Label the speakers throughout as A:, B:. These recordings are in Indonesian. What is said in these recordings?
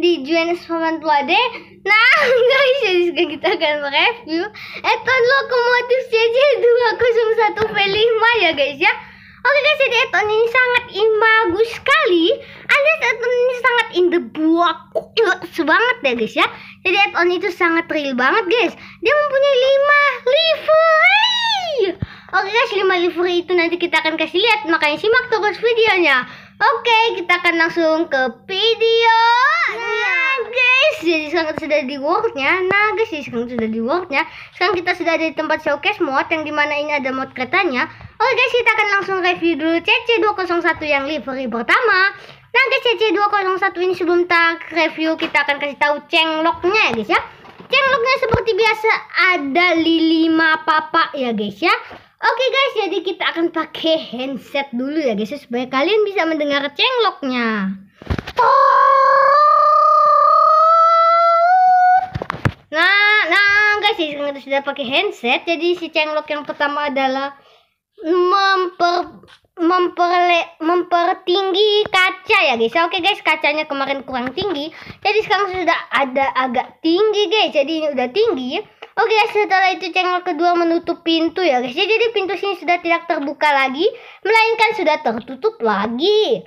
A: di Juanes Paman D. nah guys jadi sekarang kita akan review Eton eh, Lokomotif CJ201 V5 ya guys ya Oke guys jadi Eton ini sangat bagus sekali alias Eton ini sangat in the box banget ya guys ya jadi Eton itu sangat real banget guys dia mempunyai 5 livery Oke guys 5 livery itu nanti kita akan kasih lihat makanya simak terus videonya Oke, kita akan langsung ke video. Nah, guys, jadi sekarang sudah di worknya. Nah, guys, jadi sekarang sudah di worknya. Sekarang kita sudah ada di tempat showcase mod yang dimana ini ada mod keretanya. Oke, guys, kita akan langsung review dulu CC201 yang livery pertama. Nah, guys, CC201 ini sebelum tak review, kita akan kasih tahu cengloknya ya, guys ya. Cengloknya seperti biasa ada Lili papa ya, guys ya. Oke guys, jadi kita akan pakai handset dulu ya guys ya, supaya kalian bisa mendengar cengloknya. Nah, nah guys, karena sudah pakai handset, jadi si cenglok yang pertama adalah memper memperle mempertinggi kaca ya guys. Oke guys, kacanya kemarin kurang tinggi. Jadi sekarang sudah ada agak tinggi guys. Jadi ini udah tinggi. Oke guys, setelah itu channel kedua menutup pintu ya guys. Ya, jadi pintu sini sudah tidak terbuka lagi, melainkan sudah tertutup lagi.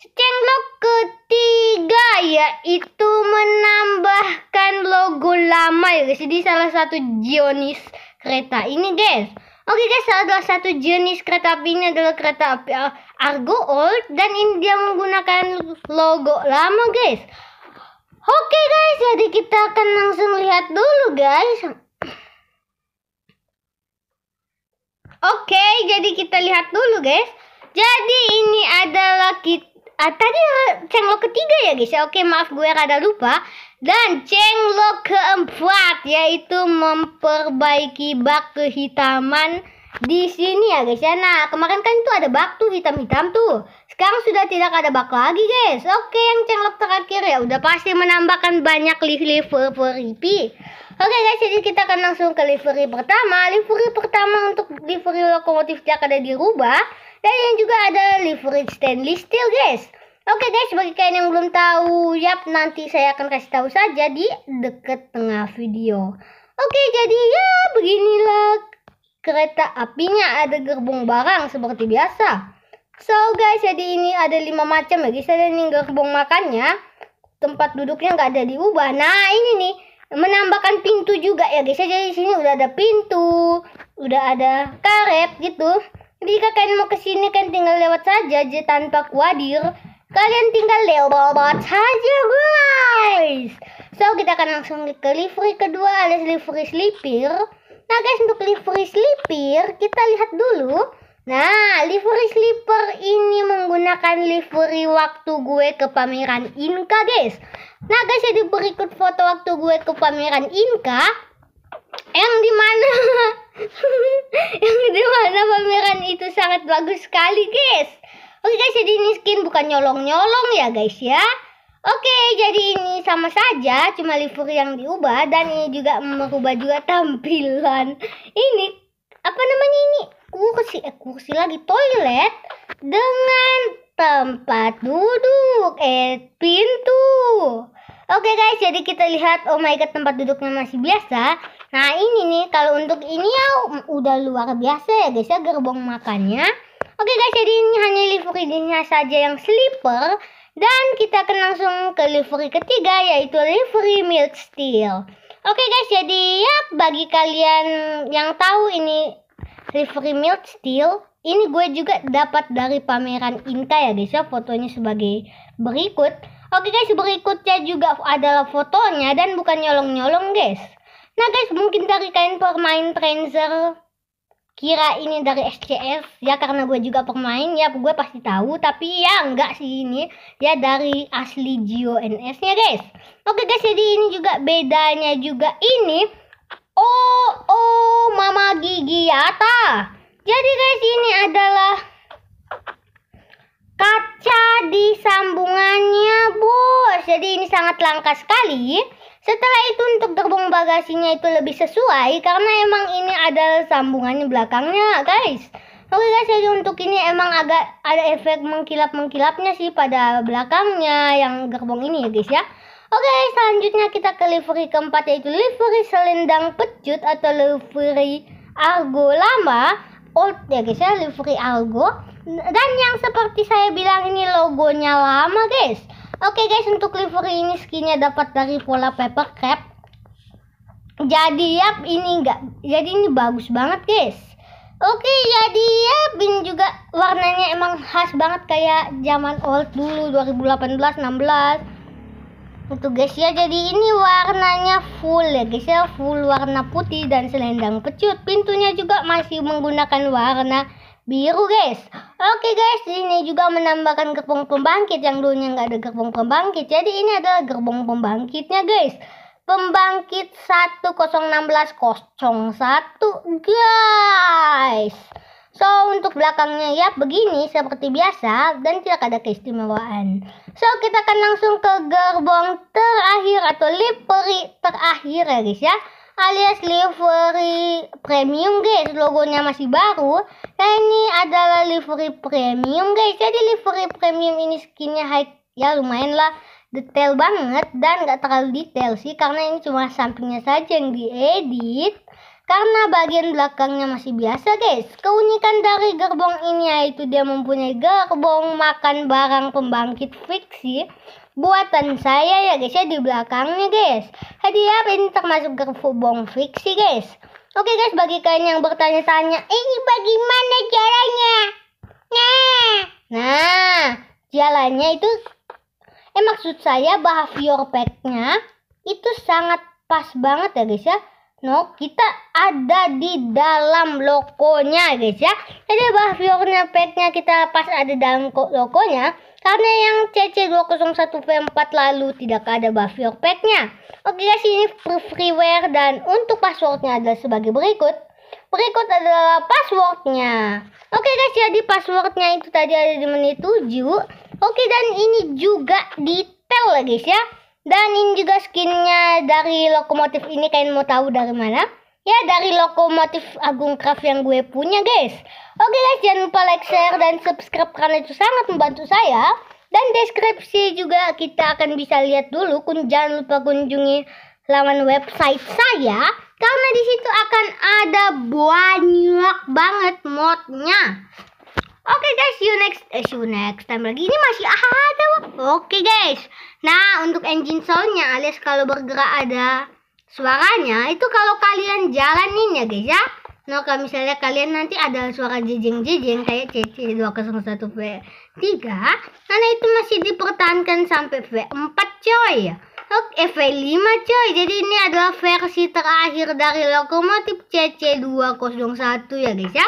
A: Channel ketiga yaitu menambahkan logo lama ya guys. Jadi salah satu Jionis kereta ini guys. Oke guys, salah satu jenis kereta api ini adalah kereta api Argo Old dan ini dia menggunakan logo lama guys. Oke guys, jadi kita akan langsung lihat dulu guys. Oke, jadi kita lihat dulu guys. Jadi ini adalah kita Ah, tadi eh, Cenglo ketiga ya guys ya. Oke maaf gue rada lupa. Dan Cenglo keempat yaitu memperbaiki bak kehitaman di sini ya guys ya. Nah kemarin kan itu ada bak tuh hitam-hitam tuh. Sekarang sudah tidak ada bak lagi guys. Oke yang Cenglo terakhir ya udah pasti menambahkan banyak livery-livery. Oke guys, jadi kita akan langsung ke livery pertama. Livery pertama untuk livery lokomotif Jakarta dirubah dan yang juga ada livery stainless steel guys Oke guys, bagi kalian yang belum tahu, yap nanti saya akan kasih tahu saja di deket tengah video. Oke, jadi ya beginilah kereta apinya ada gerbong barang seperti biasa. So guys, jadi ini ada lima macam ya guys. Ada ini gerbong makannya, tempat duduknya nggak ada diubah. Nah ini nih menambahkan pintu juga ya guys. Jadi di sini udah ada pintu, udah ada karet gitu. Jika kalian mau kesini kan tinggal lewat saja aja tanpa khawatir. Kalian tinggal lewat saja guys. So kita akan langsung ke livery kedua alias livery slipper. Nah guys untuk livery slipper kita lihat dulu. Nah livery slipper ini menggunakan livery waktu gue ke pameran Inka guys. Nah guys jadi berikut foto waktu gue ke pameran Inka yang dimana yang itu sangat bagus sekali guys Oke guys jadi ini skin bukan nyolong-nyolong ya guys ya Oke jadi ini sama saja cuma liver yang diubah dan ini juga merubah juga tampilan Ini apa namanya ini kursi eh kursi lagi toilet dengan tempat duduk eh pintu Oke guys jadi kita lihat oh my god tempat duduknya masih biasa Nah ini nih kalau untuk ini ya mm, udah luar biasa ya guys ya gerbong makannya. Oke guys jadi ini hanya livery dinya saja yang sleeper dan kita akan langsung ke livery ketiga yaitu livery milk steel. Oke guys jadi ya bagi kalian yang tahu ini livery milk steel ini gue juga dapat dari pameran Inka ya guys ya fotonya sebagai berikut. Oke guys berikutnya juga adalah fotonya dan bukan nyolong-nyolong guys. Nah guys, mungkin dari kalian pemain Trenzer kira ini dari SCS ya karena gue juga pemain ya gue pasti tahu tapi ya enggak sih ini ya dari asli GONS nya guys oke guys jadi ini juga bedanya juga ini oh oh mama gigi yata jadi guys ini adalah kaca di sambungannya bos jadi ini sangat langka sekali setelah itu untuk gerbong bagasinya itu lebih sesuai karena emang ini ada sambungannya belakangnya guys. Oke guys, jadi untuk ini emang agak ada efek mengkilap-mengkilapnya sih pada belakangnya yang gerbong ini ya guys ya. Oke, selanjutnya kita ke livery keempat yaitu livery selendang pecut atau livery argo lama old ya guys ya, livery argo. Dan yang seperti saya bilang ini logonya lama guys. Oke guys, untuk livery ini skinnya dapat dari pola paper cap. Jadi yap ini enggak. Jadi ini bagus banget guys. Oke, jadi yap ini juga warnanya emang khas banget kayak zaman old dulu 2018 16. Itu guys ya, jadi ini warnanya full ya guys ya, full warna putih dan selendang pecut. Pintunya juga masih menggunakan warna biru guys oke guys ini juga menambahkan gerbong pembangkit yang dulunya nggak ada gerbong pembangkit jadi ini adalah gerbong pembangkitnya guys pembangkit 1016001 guys so untuk belakangnya ya begini seperti biasa dan tidak ada keistimewaan so kita akan langsung ke gerbong terakhir atau livery terakhir ya guys ya alias livery premium guys logonya masih baru nah ini adalah livery premium guys jadi livery premium ini skinnya high ya lumayan lah detail banget dan gak terlalu detail sih karena ini cuma sampingnya saja yang diedit karena bagian belakangnya masih biasa guys keunikan dari gerbong ini yaitu dia mempunyai gerbong makan barang pembangkit fiksi buatan saya ya guys ya di belakangnya guys. Hadiah ya, ini termasuk gerbong fiksi guys. Oke guys, bagi kalian yang bertanya-tanya, ini bagaimana caranya? Nah, nah, jalannya itu eh maksud saya behavior packnya itu sangat pas banget ya guys ya. No, kita ada di dalam lokonya guys ya. Jadi behaviornya packnya kita pas ada dalam lokonya, karena yang CC201V4 lalu tidak ada buffer packnya. Oke guys, ini freeware dan untuk passwordnya adalah sebagai berikut. Berikut adalah passwordnya. Oke guys, jadi passwordnya itu tadi ada di menit 7. Oke, dan ini juga detail ya guys ya. Dan ini juga skinnya dari lokomotif ini kalian mau tahu dari mana? ya dari lokomotif Agung Craft yang gue punya guys oke guys jangan lupa like share dan subscribe karena itu sangat membantu saya dan deskripsi juga kita akan bisa lihat dulu kun jangan lupa kunjungi laman website saya karena di situ akan ada banyak banget modnya Oke okay guys, see you next, eh, see you next time lagi. Ini masih ada. Oke okay guys. Nah, untuk engine soundnya alias kalau bergerak ada suaranya itu kalau kalian jalanin ya guys ya nah kalau misalnya kalian nanti ada suara jejeng-jejeng kayak CC201V3 karena itu masih dipertahankan sampai V4 coy ya Oke, V5 coy. Jadi ini adalah versi terakhir dari lokomotif CC201 ya guys ya.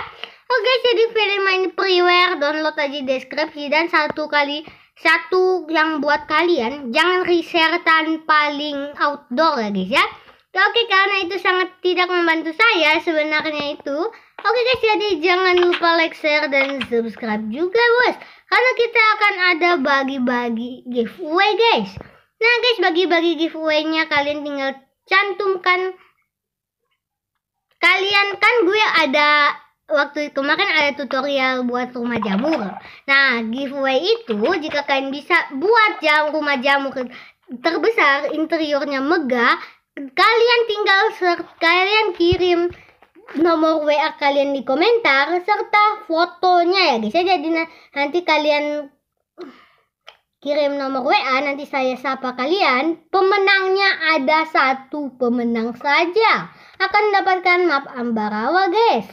A: Oke, jadi V5 ini freeware, download aja deskripsi dan satu kali satu yang buat kalian jangan riset tanpa link outdoor ya guys ya. Oke karena itu sangat tidak membantu saya sebenarnya itu Oke guys jadi jangan lupa like, share, dan subscribe juga bos Karena kita akan ada bagi-bagi giveaway guys Nah guys bagi-bagi giveaway-nya kalian tinggal cantumkan Kalian kan gue ada waktu kemarin ada tutorial buat rumah jamur Nah giveaway itu jika kalian bisa buat jam rumah jamur terbesar interiornya megah Kalian tinggal kalian kirim nomor WA kalian di komentar serta fotonya ya guys ya. Jadi nanti kalian kirim nomor WA nanti saya sapa kalian pemenangnya ada satu pemenang saja akan mendapatkan map Ambarawa guys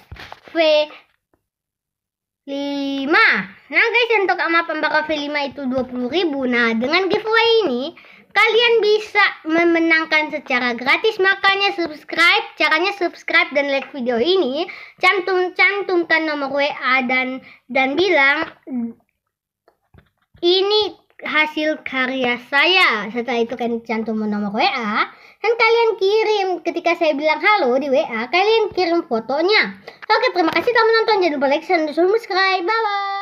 A: V 5 nah guys untuk map Ambarawa V5 itu ribu nah dengan giveaway ini Kalian bisa memenangkan secara gratis, makanya subscribe. Caranya subscribe dan like video ini. Cantum-cantumkan nomor WA dan dan bilang ini hasil karya saya. Setelah itu kan cantum nomor WA dan kalian kirim ketika saya bilang halo di WA, kalian kirim fotonya. Oke, terima kasih telah menonton. Jangan lupa like dan subscribe. Bye bye.